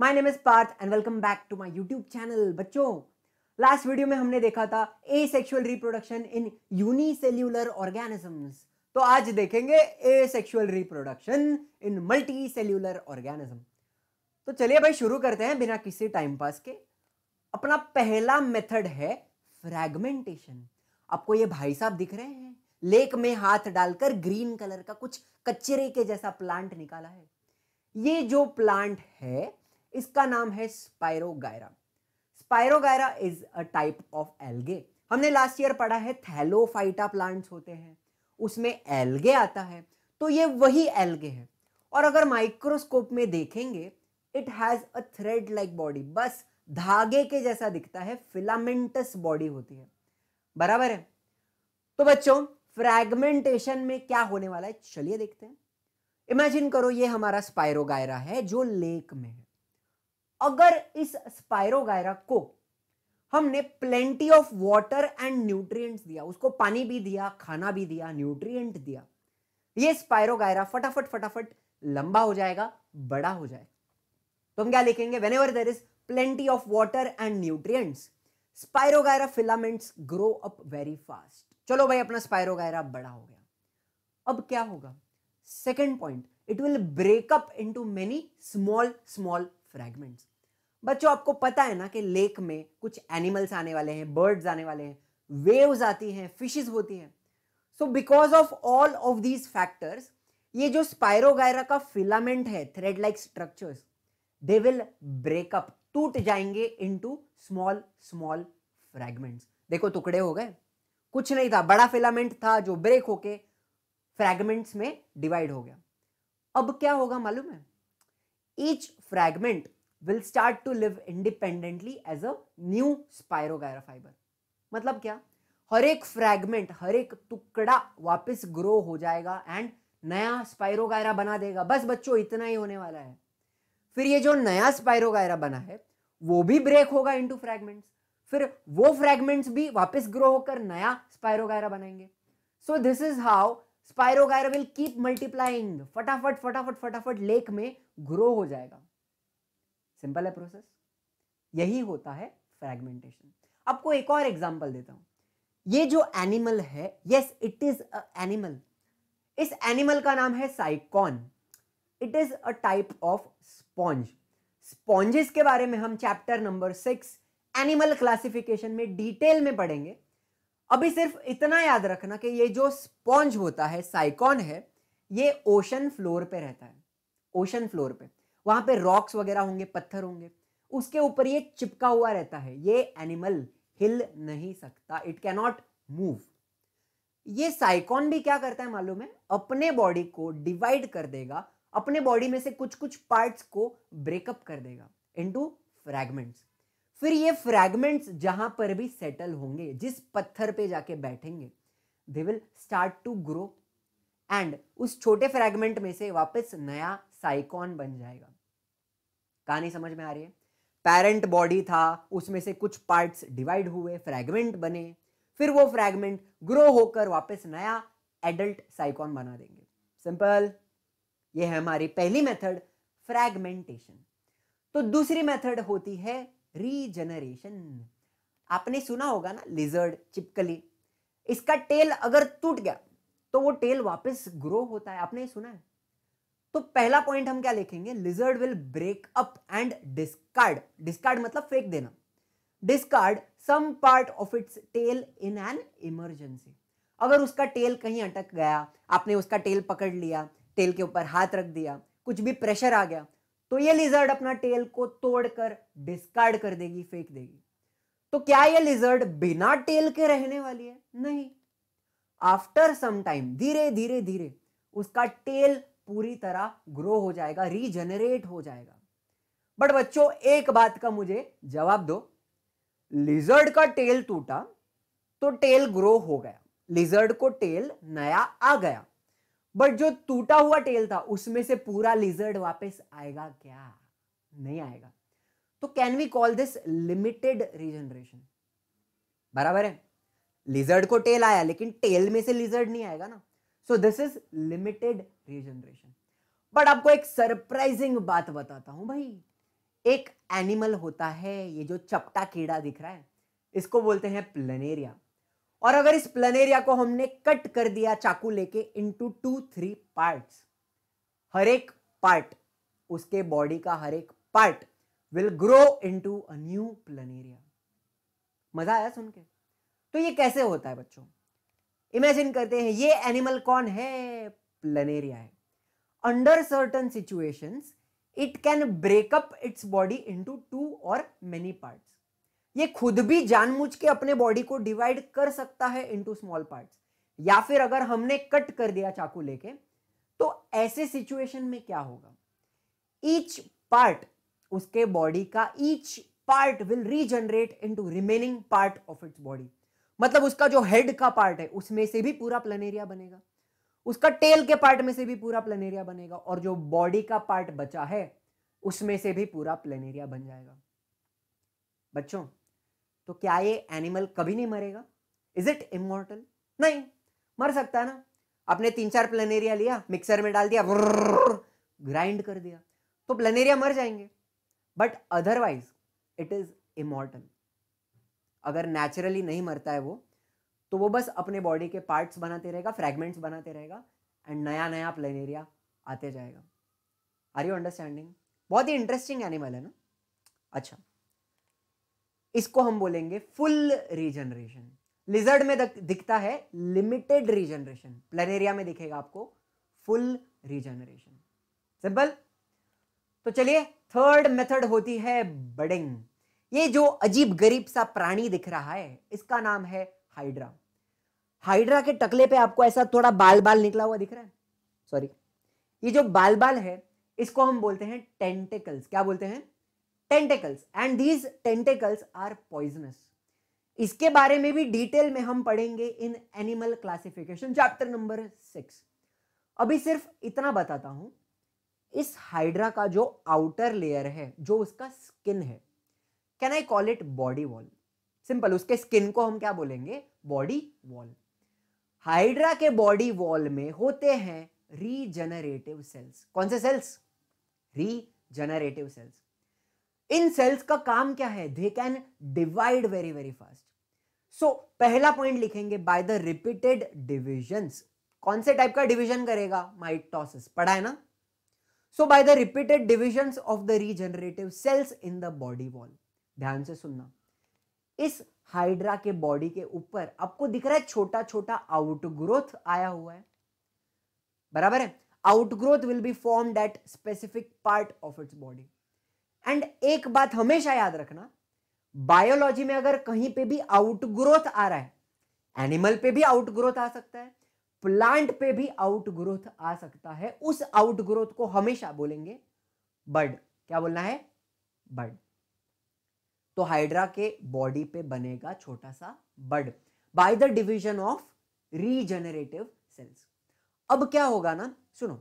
My name is Parth and welcome back to my YouTube channel बच्चों last video में हमने देखा था asexual reproduction in unicellular organisms तो आज देखेंगे asexual reproduction in multicellular organism तो चलिए भाई शुरू करते हैं बिना किसी टाइम पास के अपना पहला मेथड है फ्रेगमेंटेशन आपको ये भाई साहब दिख रहे हैं लेक में हाथ डालकर ग्रीन कलर का कुछ कचरे के जैसा प्लांट निकाला है ये जो प्लांट है इसका नाम है spirogyra spirogyra is a type of algae हमने लास्ट ईयर पढ़ा है थैलोफाइटा प्लांट्स होते हैं उसमें एल्गे आता है तो ये वही एल्गे है और अगर माइक्रोस्कोप में देखेंगे it has a thread like body बस धागे के जैसा दिखता है फिलामेंटस बॉडी होती है बराबर है तो बच्चों फ्रैगमेंटेशन में क्या होने वाला है चलिए देखते हैं इमेजिन करो ये हमारा स्पायरोगायरा है जो लेक में है अगर इस स्पायरोगायरा को हमने plenty of water and nutrients दिया उसको पानी भी दिया खाना भी दिया न्यूट्रिएंट दिया ये स्पायरोगायरा फटाफट फटाफट लंबा हो जाएगा बड़ा हो जाएगा तो हम क्या लिखेंगे whenever there is plenty of water and nutrients spirogyra filaments grow up very fast चलो भाई अपना स्पायरोगायरा बड़ा हो गया अब क्या होगा second point it will break up into many small small fragments बच्चों आपको पता है ना कि लेक में कुछ एनिमल्स आने वाले हैं बर्ड्स आने वाले हैं वेव्स आती हैं फिशेस होती हैं so because of all of these factors ये जो स्पायरोगायरा का फिलामेंट है thread like structures they will break up टूट जाएंगे इनटू स्मॉल स्मॉल फ्रैगमेंट्स देखो टुकड़े हो गए कुछ नहीं था बड़ा फिलामेंट था जो ब्रेक होके फ्रैगमेंट्स में डिवाइड हो गया अब क्या होगा मालूम है Each fragment will start to live independently as a new spirogyra fiber. मतलब क्या हर एक फ्रैगमेंट हर एक टुकड़ा वापस ग्रो हो जाएगा एंड नया स्पायरोगायरा बना देगा बस बच्चों इतना ही होने वाला है फिर ये जो नया स्पायरोगायरा बना है वो भी ब्रेक होगा इनटू फ्रैगमेंट्स फिर वो फ्रैगमेंट्स भी वापस ग्रो होकर नया स्पायरोगायरा बनाएंगे so this is how spirogyra will keep multiplying फटाफट फटाफट फटाफट लेक में ग्रो हो जाएगा सिंपल है प्रोसेस यही होता है फ्रेगमेंटेशन आपको एक और एग्जाम्पल देता हूं ये जो एनिमल है यस इट इज एनिमल इस एनिमल का नाम है Sycon it is a type of sponge sponges के बारे में हम chapter number six animal classification में डिटेल में पढ़ेंगे अभी सिर्फ इतना याद रखना कि ये जो स्पॉन्ज होता है साइकॉन है ये ओशन फ्लोर पे रहता है ओशन फ्लोर पे वहां पे रॉक्स वगैरह होंगे पत्थर होंगे उसके ऊपर ये चिपका हुआ रहता है ये एनिमल हिल नहीं सकता इट कैनॉट मूव ये साइकॉन भी क्या करता है मालूम है अपने बॉडी को डिवाइड कर देगा अपने बॉडी में से कुछ कुछ पार्ट्स को ब्रेकअप कर देगा इनटू फ्रैगमेंट्स फिर ये फ्रैगमेंट्स जहां पर भी सेटल होंगे जिस पत्थर पे जाके बैठेंगे they will start to grow and उस छोटे फ्रैगमेंट में से वापस नया साइकॉन बन जाएगा कहानी समझ में आ रही है पेरेंट बॉडी था उसमें से कुछ पार्ट्स डिवाइड हुए फ्रैगमेंट बने फिर वो फ्रैगमेंट ग्रो होकर वापस नया एडल्ट साइकॉन बना देंगे सिंपल ये है हमारी पहली मेथड फ्रैगमेंटेशन तो दूसरी मेथड होती है रीजनरेशन आपने सुना होगा ना लिजर्ड चिपकली इसका टेल अगर टूट गया तो वो टेल वापस ग्रो होता है आपने सुना है तो पहला पॉइंट हम क्या लिखेंगे lizard will break up and discard discard मतलब फेंक देना discard some part of its tail in an emergency अगर उसका टेल कहीं अटक गया आपने उसका टेल पकड़ लिया टेल के ऊपर हाथ रख दिया कुछ भी प्रेशर आ गया तो ये लिजर्ड अपना टेल को तोड़कर डिस्कार्ड कर देगी फेंक देगी तो क्या ये लिजर्ड बिना टेल के रहने वाली है नहीं आफ्टर सम टाइम धीरे धीरे धीरे उसका टेल पूरी तरह ग्रो हो जाएगा रीजनरेट हो जाएगा बट बच्चों एक बात का मुझे जवाब दो लिजर्ड का टेल टूटा तो टेल ग्रो हो गया लिजर्ड को टेल नया आ गया बट जो टूटा हुआ टेल था उसमें से पूरा लिजर्ड वापस आएगा क्या नहीं आएगा तो can we call this limited regeneration बराबर है लिजर्ड को टेल आया लेकिन टेल में से लिजर्ड नहीं आएगा ना so this is limited regeneration but आपको एक सरप्राइजिंग बात बताता हूं भाई एक एनिमल होता है ये जो चपटा कीड़ा दिख रहा है इसको बोलते हैं प्लेनेरिया और अगर इस प्लेनेरिया को हमने कट कर दिया चाकू लेके इंटू टू थ्री पार्ट हर एक पार्ट उसके बॉडी का हर एक part will grow into a new planaria मजा आया सुन के तो ये कैसे होता है बच्चों इमेजिन करते हैं ये एनिमल कौन है प्लेनेरिया है under certain situations it can break up its body into two और मेनी पार्ट्स ये खुद भी जानबूझ के अपने बॉडी को डिवाइड कर सकता है इंटू स्मॉल पार्ट्स या फिर अगर हमने कट कर दिया चाकू लेके तो ऐसे सिचुएशन में क्या होगा ईच पार्ट उसके बॉडी का each part will regenerate into remaining part of its body मतलब उसका जो हेड का पार्ट है उसमें से भी पूरा प्लेनेरिया बनेगा उसका टेल के पार्ट में से भी पूरा प्लेनेरिया बनेगा और जो बॉडी का पार्ट बचा है उसमें से भी पूरा प्लेनेरिया बन जाएगा बच्चों तो क्या ये एनिमल कभी नहीं मरेगा इज इट इमोर्टल नहीं मर सकता है ना आपने तीन चार प्लेनेरिया लिया मिक्सर में डाल दिया ग्राइंड कर दिया तो प्लेनेरिया मर जाएंगे but otherwise it is immortal अगर नेचुरली नहीं मरता है वो तो वो बस अपने बॉडी के पार्ट्स बनाते रहेगा फ्रैगमेंट्स बनाते रहेगा एंड नया नया प्लेनेरिया आते जाएगा आर यू अंडरस्टैंडिंग बहुत ही इंटरेस्टिंग एनिमल है ना अच्छा इसको हम बोलेंगे फुल रीजनरेशन लिजर्ड में दिखता है लिमिटेड रीजनरेशन प्लेनेरिया में दिखेगा आपको फुल रीजनरेशन सिंपल तो चलिए थर्ड मेथड होती है बडिंग ये जो अजीब गरीब सा प्राणी दिख रहा है इसका नाम है हाइड्रा हाइड्रा के टकले पे आपको ऐसा थोड़ा बाल बाल निकला हुआ दिख रहा है सॉरी ये जो बाल बाल है इसको हम बोलते हैं टेंटेकल्स क्या बोलते हैं tentacles and these tentacles are poisonous इसके बारे में भी डिटेल में हम पढ़ेंगे in animal classification chapter number six अभी सिर्फ इतना बताता हूं इस हाइड्रा का जो आउटर लेयर है जो उसका स्किन है can I call it body wall simple उसके स्किन को हम क्या बोलेंगे बॉडी वॉल हाइड्रा के बॉडी वॉल में होते हैं रीजनरेटिव सेल्स कौन से सेल्स रीजनरेटिव सेल्स इन सेल्स का काम क्या है they can divide very very fast so पहला पॉइंट लिखेंगे बाय द रिपीटेड डिविजन्स कौन से टाइप का डिविजन करेगा माइटोसिस पढ़ा है ना so by the repeated divisions of the regenerative cells in the body wall ध्यान से सुनना इस हाइड्रा के बॉडी के ऊपर आपको दिख रहा है छोटा छोटा आउटग्रोथ आया हुआ है बराबर है outgrowth will be form that specific part of its body and एक बात हमेशा याद रखना बायोलॉजी में अगर कहीं पे भी आउटग्रोथ आ रहा है एनिमल पे भी आउटग्रोथ आ सकता है प्लांट पे भी आउटग्रोथ आ सकता है उस आउटग्रोथ को हमेशा बोलेंगे बर्ड क्या बोलना है बर्ड तो हाइड्रा के बॉडी पे बनेगा छोटा सा bud by the division of regenerative cells अब क्या होगा ना सुनो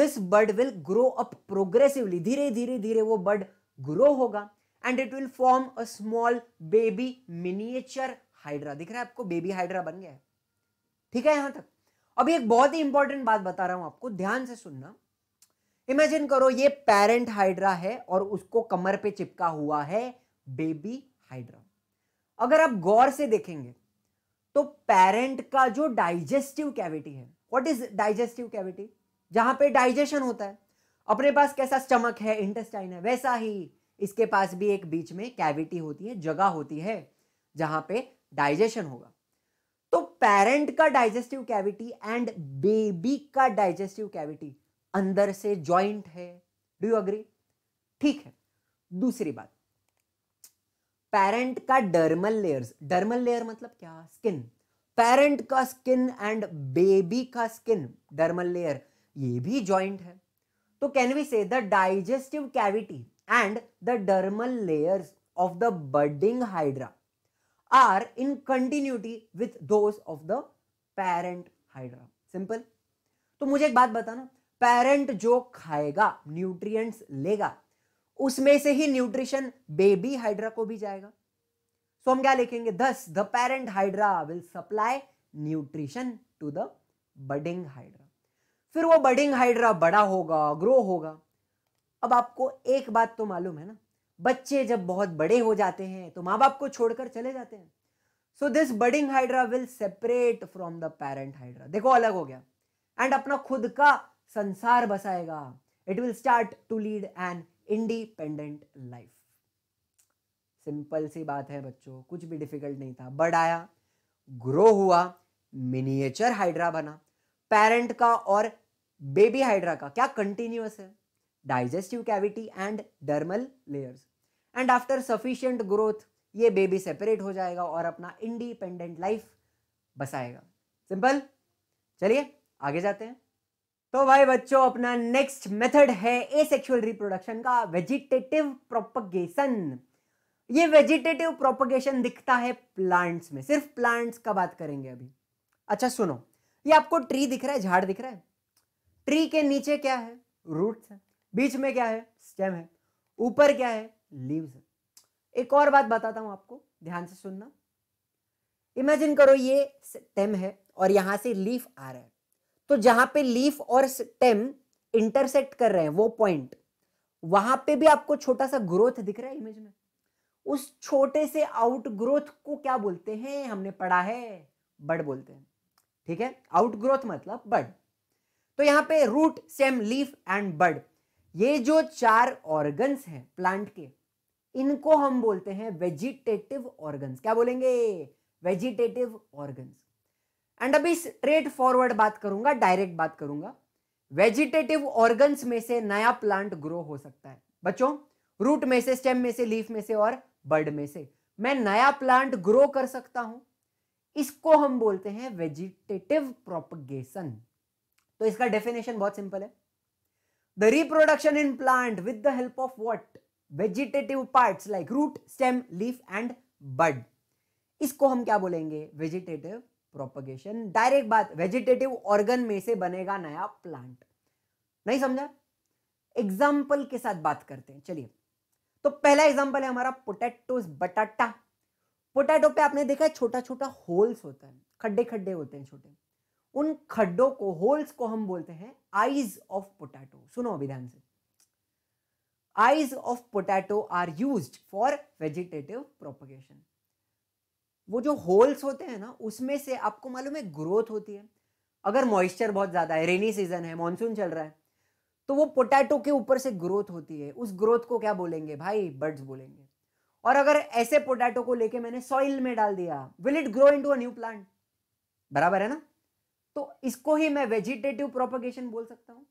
this bud will grow up progressively धीरे धीरे धीरे वो बड ग्रो होगा and it will form a small baby miniature hydra दिख रहा है आपको बेबी हाइड्रा बन गया है ठीक है यहां तक अब एक बहुत ही इंपॉर्टेंट बात बता रहा हूं आपको ध्यान से सुनना इमेजिन करो ये पेरेंट हाइड्रा है और उसको कमर पे चिपका हुआ है बेबी हाइड्रा अगर आप गौर से देखेंगे तो पेरेंट का जो डाइजेस्टिव कैविटी है व्हाट इज डाइजेस्टिव कैविटी जहां पे डाइजेशन होता है अपने पास कैसा स्टमक है इंटेस्टाइन है वैसा ही इसके पास भी एक बीच में कैविटी होती है जगह होती है जहां पे डाइजेशन होगा तो पेरेंट का डाइजेस्टिव कैविटी एंड बेबी का डाइजेस्टिव कैविटी अंदर से ज्वाइंट है डू यू अग्री ठीक है दूसरी बात पेरेंट का डर्मल लेयर्स डर्मल लेयर मतलब क्या स्किन पेरेंट का स्किन एंड बेबी का स्किन डर्मल लेयर ये भी जॉइंट है तो can we say the digestive cavity and the dermal layers of the budding hydra are in continuity with those of the parent hydra simple तो मुझे एक बात बताना पेरेंट जो खाएगा न्यूट्रिएंट्स लेगा उसमें से ही न्यूट्रिशन बेबी हाइड्रा को भी जाएगा सो so, हम क्या लिखेंगे thus the parent hydra will supply nutrition to the budding hydra फिर वो बडिंग हाइड्रा बड़ा होगा ग्रो होगा अब आपको एक बात तो मालूम है ना बच्चे जब बहुत बड़े हो जाते हैं तो माँ बाप को छोड़कर चले जाते हैं so this budding hydra will separate from the parent hydra देखो अलग हो गया एंड अपना खुद का संसार बसाएगा it will start to lead an independent life simple सी बात है बच्चों कुछ भी डिफिकल्ट नहीं था बड़ आया ग्रो हुआ मिनिएचर हाइड्रा बना पेरेंट का और बेबी हाइड्रा का क्या कंटिन्यूस है digestive cavity and dermal layers and after sufficient growth ये बेबी सेपरेट हो जाएगा और अपना इंडिपेंडेंट लाइफ बसाएगा सिंपल चलिए आगे जाते हैं तो भाई बच्चों अपना नेक्स्ट मेथड है ए सेक्शुअल रिप्रोडक्शन का वेजिटेटिव प्रोपगेशन ये वेजिटेटिव प्रोपगेशन दिखता है प्लांट्स में सिर्फ प्लांट्स का बात करेंगे अभी अच्छा सुनो ये आपको ट्री दिख रहा है झाड़ दिख रहा है ट्री के नीचे क्या है रूट्स है बीच में क्या है स्टेम है ऊपर क्या है लीव्स है एक और बात बताता हूं आपको ध्यान से सुनना इमेजिन करो ये स्टेम है और यहां से लीफ आ रहा है तो जहां पे लीफ और स्टेम इंटरसेक्ट कर रहे हैं वो पॉइंट वहां पे भी आपको छोटा सा ग्रोथ दिख रहा है इमेज में उस छोटे से आउट ग्रोथ को क्या बोलते हैं हमने पढ़ा है बड बोलते हैं ठीक है आउट ग्रोथ मतलब बड तो यहां पे root stem leaf and bud ये जो चार ऑर्गन्स हैं प्लांट के इनको हम बोलते हैं वेजिटेटिव ऑर्गन्स क्या बोलेंगे वेजिटेटिव ऑर्गन्स एंड अभी स्ट्रेट फॉरवर्ड बात करूंगा डायरेक्ट बात करूंगा वेजिटेटिव ऑर्गन्स में से नया प्लांट ग्रो हो सकता है बच्चों रूट में से स्टेम में से लीफ में से और बर्ड में से मैं नया प्लांट ग्रो कर सकता हूं इसको हम बोलते हैं वेजिटेटिव प्रोपगेशन तो इसका डेफिनेशन बहुत सिंपल है the reproduction in plant with the help of what vegetative part like root stem leaf and bud इसको हम क्या बोलेंगे वेजिटेटिव प्रोपगेशन डायरेक्ट बात वेजिटेटिव ऑर्गन में से बनेगा नया प्लांट नहीं समझा एग्जाम्पल के साथ बात करते हैं चलिए तो पहला एग्जाम्पल है हमारा पोटैटो बटाटा पोटैटो पे आपने देखा है छोटा छोटा होल्स होता है खड्डे खड्डे होते हैं छोटे उन खड्डों को होल्स को हम बोलते हैं आईज ऑफ पोटैटो सुनो अभी ध्यान से eyes of potato are use for vegetative propagation वो जो होल्स होते हैं ना उसमें से आपको मालूम है ग्रोथ होती है अगर मॉइस्चर बहुत ज़्यादा है रेनी सीजन है मानसून चल रहा है तो वो पोटैटो के ऊपर से ग्रोथ होती है उस ग्रोथ को क्या बोलेंगे भाई बर्ड्स बोलेंगे और अगर ऐसे पोटैटो को लेके मैंने सॉइल में डाल दिया will it grow into new plant बराबर है ना तो इसको ही मैं वेजिटेटिव प्रोपोगेशन बोल सकता हूँ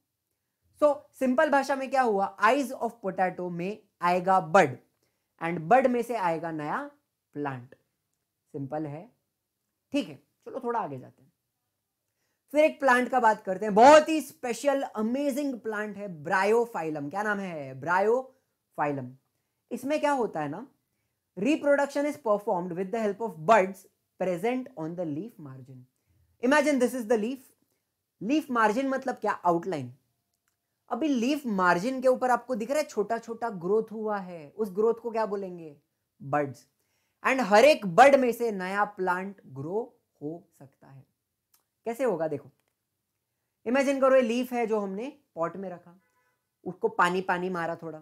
सो सिंपल भाषा में क्या हुआ आइज ऑफ पोटैटो में आएगा बर्ड एंड बर्ड में से आएगा नया प्लांट सिंपल है ठीक है चलो थोड़ा आगे जाते हैं फिर एक प्लांट का बात करते हैं बहुत ही स्पेशल अमेजिंग प्लांट है ब्रायोफाइलम क्या नाम है ब्रायोफाइलम इसमें क्या होता है ना reproduction is performed with the help of buds present on the leaf margin imagine this is the leaf leaf margin मतलब क्या आउटलाइन अभी लीफ मार्जिन के ऊपर आपको दिख रहा है छोटा छोटा ग्रोथ हुआ है उस ग्रोथ को क्या बोलेंगे बर्ड्स एंड हर एक बर्ड में से नया प्लांट ग्रो हो सकता है कैसे होगा देखो इमेजिन करो ये लीफ है जो हमने पॉट में रखा उसको पानी पानी मारा थोड़ा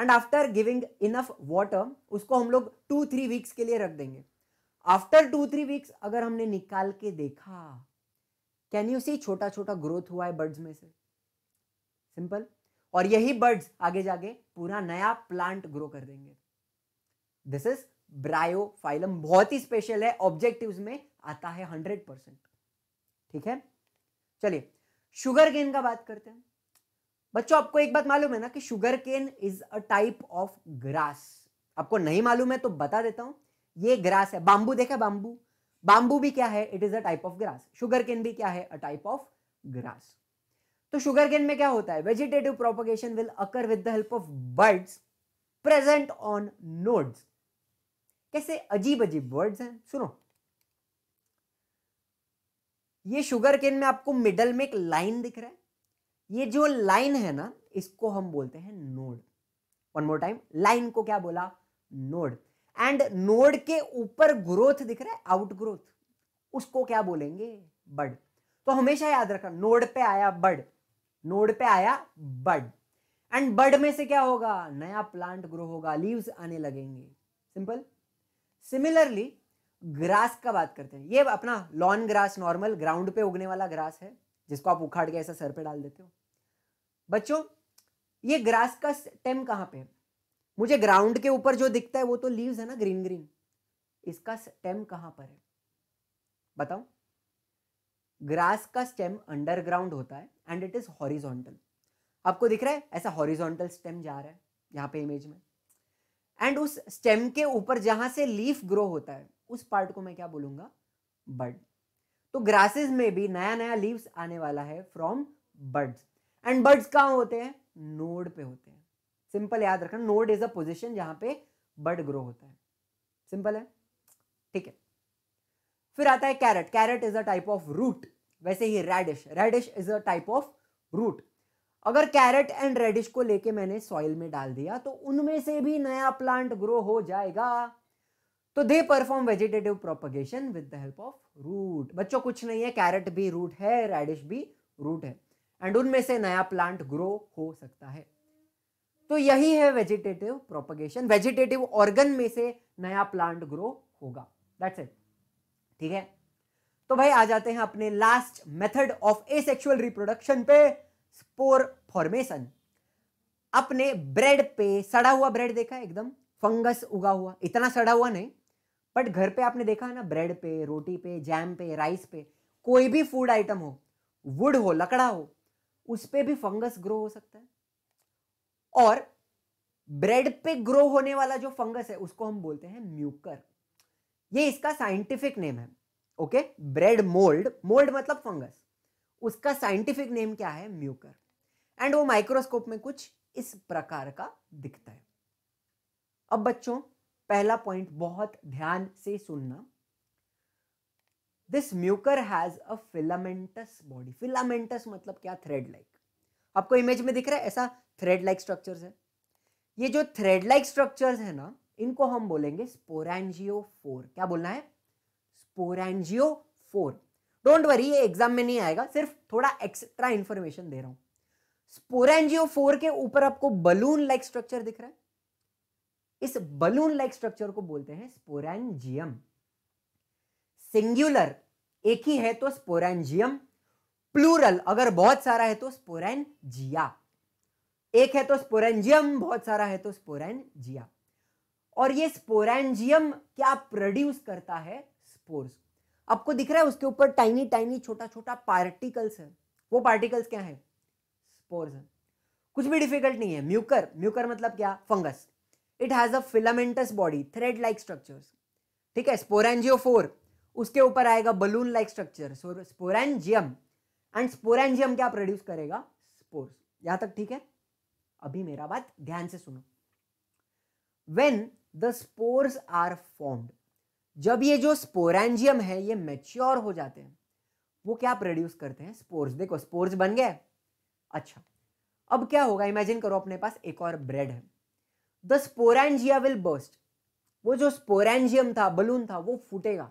and after giving enough water उसको हम लोग टू थ्री वीक्स के लिए रख देंगे आफ्टर टू थ्री वीक्स अगर हमने निकाल के देखा कैन यू सी छोटा छोटा ग्रोथ हुआ है बर्ड्स में से सिंपल और यही बर्ड्स आगे जाके पूरा नया प्लांट ग्रो कर देंगे दिस इज ब्रायो फाइलम बहुत ही स्पेशल है ऑब्जेक्टिव में आता है हंड्रेड परसेंट ठीक है चलिए शुगर केन का बात करते हैं बच्चों आपको एक बात मालूम है ना कि sugar cane is a type of grass आपको नहीं मालूम है तो बता देता हूं ये ग्रास है बाम्बू देखा बाम्बू बाम्बू भी क्या है it is a type of grass sugar cane भी क्या है अ टाइप ऑफ ग्रास तो शुगर केन में क्या होता है vegetative propagation will occur with the help of buds present on nodes कैसे अजीब अजीब वर्ड्स हैं सुनो ये शुगर केन में आपको मिडल में एक लाइन दिख रहा है ये जो लाइन है ना इसको हम बोलते हैं node one more time line को क्या बोला नोड एंड नोड के ऊपर ग्रोथ दिख रहा है आउट ग्रोथ उसको क्या बोलेंगे बड तो हमेशा याद रखना नोड पे आया बड नोड पे आया बड एंड बड में से क्या होगा नया प्लांट ग्रो होगा लीव्स आने लगेंगे सिंपल सिमिलरली ग्रास का बात करते हैं ये अपना लॉन ग्रास नॉर्मल ग्राउंड पे उगने वाला ग्रास है जिसको आप उखाड़ के ऐसा सर पे डाल देते हो बच्चों ये ग्रास का स्टेम कहाँ पे है मुझे ग्राउंड के ऊपर जो दिखता है वो तो लीव्स है ना ग्रीन ग्रीन इसका स्टेम कहाँ पर है बताओ ग्रास का स्टेम अंडरग्राउंड होता है एंड इट इज हॉरिजॉन्टल आपको दिख रहा है ऐसा हॉरिजॉन्टल स्टेम जा रहा है यहाँ पे इमेज में एंड उस स्टेम के ऊपर जहां से लीफ ग्रो होता है उस पार्ट को मैं क्या बोलूंगा बर्ड तो ग्रासेस में भी नया नया लीव्स आने वाला है फ्रॉम बर्ड्स एंड बर्ड्स कहाँ होते हैं नोड पे होते हैं सिंपल याद रखना नोड इज अ पोजिशन जहां पे बर्ड ग्रो होता है सिंपल है ठीक है फिर आता है carrot carrot is a type of root वैसे ही radish radish is a type of root अगर कैरेट एंड रेडिश को लेके मैंने सॉइल में डाल दिया तो उनमें से भी नया प्लांट ग्रो हो जाएगा तो they perform vegetative propagation with the help of root बच्चों कुछ नहीं है कैरेट भी रूट है रेडिश भी रूट है एंड उनमें से नया प्लांट ग्रो हो सकता है तो यही है वेजिटेटिव प्रोपगेशन वेजिटेटिव ऑर्गन में से नया प्लांट ग्रो होगा दैट्स इट ठीक है तो भाई आ जाते हैं अपने last method of sexual reproduction पे स्पोर फॉर्मेशन अपने ब्रेड पे सड़ा हुआ ब्रेड देखा है एकदम फंगस उगा हुआ इतना सड़ा हुआ नहीं बट घर पे आपने देखा है ना ब्रेड पे रोटी पे जैम पे राइस पे कोई भी फूड आइटम हो वुड हो लकड़ा हो उस पर भी फंगस ग्रो हो सकता है और ब्रेड पे ग्रो होने वाला जो फंगस है उसको हम बोलते हैं म्यूकर ये इसका साइंटिफिक नेम है ओके ब्रेड मोल्ड मोल्ड मतलब फंगस उसका साइंटिफिक नेम क्या है म्यूकर एंड वो माइक्रोस्कोप में कुछ इस प्रकार का दिखता है अब बच्चों पहला पॉइंट बहुत ध्यान से सुनना this mucor has a filamentous body filamentous मतलब क्या थ्रेड लाइक आपको इमेज में दिख रहा है ऐसा थ्रेड लाइक स्ट्रक्चर्स है ये जो थ्रेड लाइक स्ट्रक्चर्स है ना इनको हम बोलेंगे स्पोरेंजियो फोर क्या बोलना है स्पोरेंजियो फोर डोंट वरी ये एग्जाम में नहीं आएगा सिर्फ थोड़ा एक्स्ट्रा इन्फॉर्मेशन दे रहा हूं स्पोरेंजियो फोर के ऊपर आपको बलून लाइक स्ट्रक्चर दिख रहा है इस बलून लाइक स्ट्रक्चर को बोलते हैं स्पोरेंजियम सिंगुलर एक ही है तो स्पोरेंजियम प्लूरल अगर बहुत सारा है तो स्पोरेंजिया एक है तो स्पोरेंजियम बहुत सारा है तो स्पोरेंजिया और ये स्पोरेंजियम क्या प्रोड्यूस करता है स्पोर्स आपको दिख रहा है उसके ऊपर टाइनी टाइनी छोटा छोटा पार्टिकल्स है वो पार्टिकल्स क्या है स्पोर्स है कुछ भी डिफिकल्ट नहीं है म्यूकर म्यूकर मतलब क्या fungus it has a filamentous body thread like structures ठीक है स्पोरेंजियो फोर उसके ऊपर आएगा balloon like structure sporangium and sporangium क्या प्रोड्यूस करेगा स्पोर्स यहां तक ठीक है अभी मेरा बात ध्यान से सुनो when the spores are formed जब ये जो स्पोरेंजियम है ये मेच्योर हो जाते हैं वो क्या प्रोड्यूस करते हैं स्पोर्स देखो स्पोर्स बन गए अच्छा अब क्या होगा इमेजिन करो अपने पास एक और ब्रेड है द स्पोरेंजिया विल बर्स्ट वो जो स्पोरेंजियम था बलून था वो फूटेगा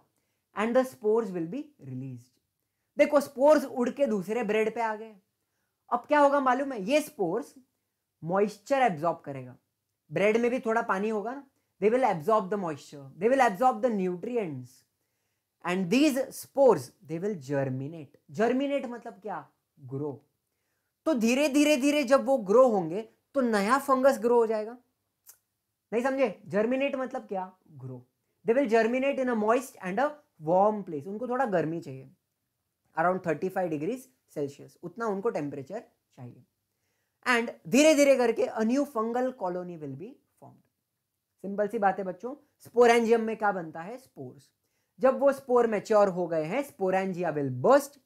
and the spores will be release देखो स्पोर्स उड़ के दूसरे ब्रेड पे आ गए अब क्या होगा मालूम है ये स्पोर्स मॉइस्चर एब्जॉर्ब करेगा ब्रेड में भी थोड़ा पानी होगा ना they will absorb the moisture they will absorb the nutrients and these spores they will germinate germinate matlab मतलब kya grow तो धीरे धीरे धीरे जब वो ग्रो होंगे तो नया फंगस ग्रो हो जाएगा नहीं समझे जर्मिनेट मतलब क्या grow they will germinate in a moist and a warm place उनको थोड़ा गर्मी चाहिए around thirty five degrees Celsius उतना उनको टेम्परेचर चाहिए एंड धीरे धीरे करके a new fungal colony will be simple सी बात है बच्चों स्पोरेंजियम में क्या बनता है स्पोर्स जब वो स्पोर मेच्योर हो गए हैं sporangia will burst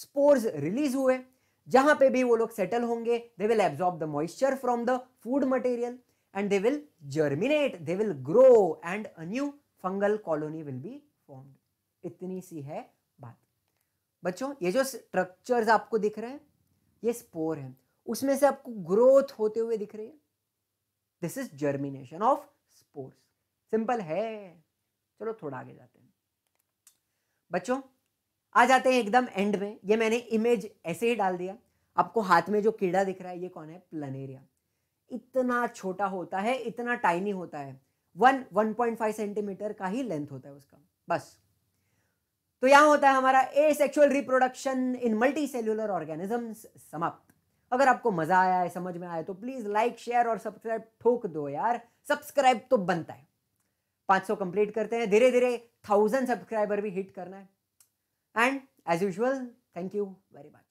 spores release हुए जहां पे भी वो लोग सेटल होंगे they will absorb the moisture from the food material and they will germinate they will grow and a new fungal colony will be form इतनी सी है बात बच्चों ये जो स्ट्रक्चर्स आपको दिख रहे हैं ये स्पोर हैं उसमें से आपको ग्रोथ होते हुए दिख रही है this is germination of spores simple है चलो थोड़ा आगे जाते हैं बच्चों आ जाते हैं एकदम एंड में ये मैंने इमेज ऐसे ही डाल दिया आपको हाथ में जो कीड़ा दिख रहा है ये कौन है प्लनेरिया इतना छोटा होता है इतना टाइनी होता है one one point five centimetre का ही लेंथ होता है उसका बस तो यहां होता है हमारा asexual reproduction in multicellular organisms समाप्त अगर आपको मज़ा आया है समझ में आया तो प्लीज़ लाइक शेयर और सब्सक्राइब ठोक दो यार सब्सक्राइब तो बनता है 500 कंप्लीट करते हैं धीरे धीरे थाउजेंड सब्सक्राइबर भी हिट करना है and as usual thank you very much